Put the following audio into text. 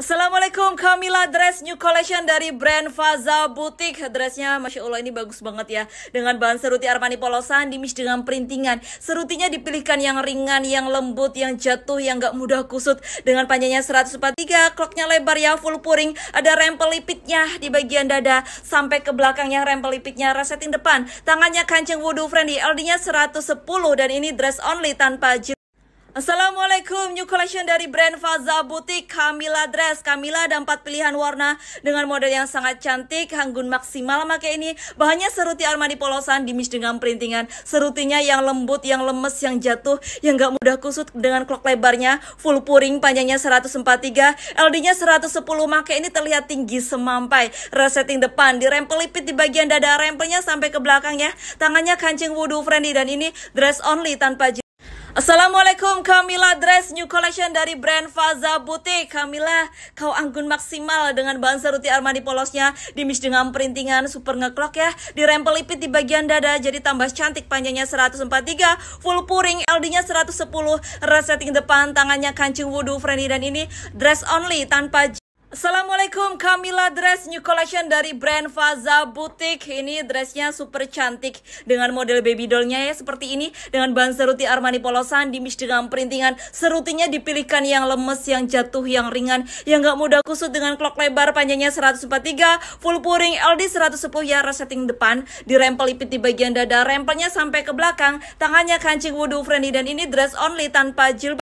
Assalamualaikum Kamila Dress New Collection dari brand Faza butik. Dressnya Masya Allah ini bagus banget ya Dengan bahan seruti Armani Polosan Dimis dengan printingan Serutinya dipilihkan yang ringan, yang lembut, yang jatuh Yang gak mudah kusut Dengan panjangnya 143 Kloknya lebar ya full puring Ada rempel lipitnya di bagian dada Sampai ke belakangnya rempel lipitnya resetin depan Tangannya kancing wudhu friendly LD nya 110 Dan ini dress only tanpa jilbab Assalamualaikum, new collection dari brand Faza Boutique Kamila Dress Kamila ada empat pilihan warna dengan model yang sangat cantik Hanggun maksimal make ini Bahannya seruti armani polosan dimis dengan printingan Serutinya yang lembut, yang lemes, yang jatuh Yang gak mudah kusut dengan klok lebarnya Full puring, panjangnya 143 LD-nya 110, make ini terlihat tinggi semampai Resetting depan, dirempel lipit di bagian dada rempelnya sampai ke belakang ya Tangannya kancing wudhu friendly dan ini dress only tanpa Assalamualaikum Kamila Dress New Collection dari brand Faza Boutique Kamila kau anggun maksimal dengan bahan seruti Armani polosnya Dimis dengan perintingan super ngeklok ya Dirempel lipit di bagian dada jadi tambah cantik panjangnya 143 Full puring LD-nya 110 Resetting depan tangannya kancing wudhu friendly dan ini dress only tanpa Assalamualaikum Kamila Dress New Collection dari brand Faza Boutique Ini dressnya super cantik Dengan model baby dollnya ya seperti ini Dengan bahan seruti Armani polosan dimis dengan perintingan Serutinya dipilihkan yang lemes, yang jatuh, yang ringan Yang gak mudah kusut dengan klok lebar Panjangnya 143 Full pouring LD 110 ya Resetting depan Dirempel lipit di bagian dada Rempelnya sampai ke belakang Tangannya kancing wudhu friendly Dan ini dress only tanpa jilbab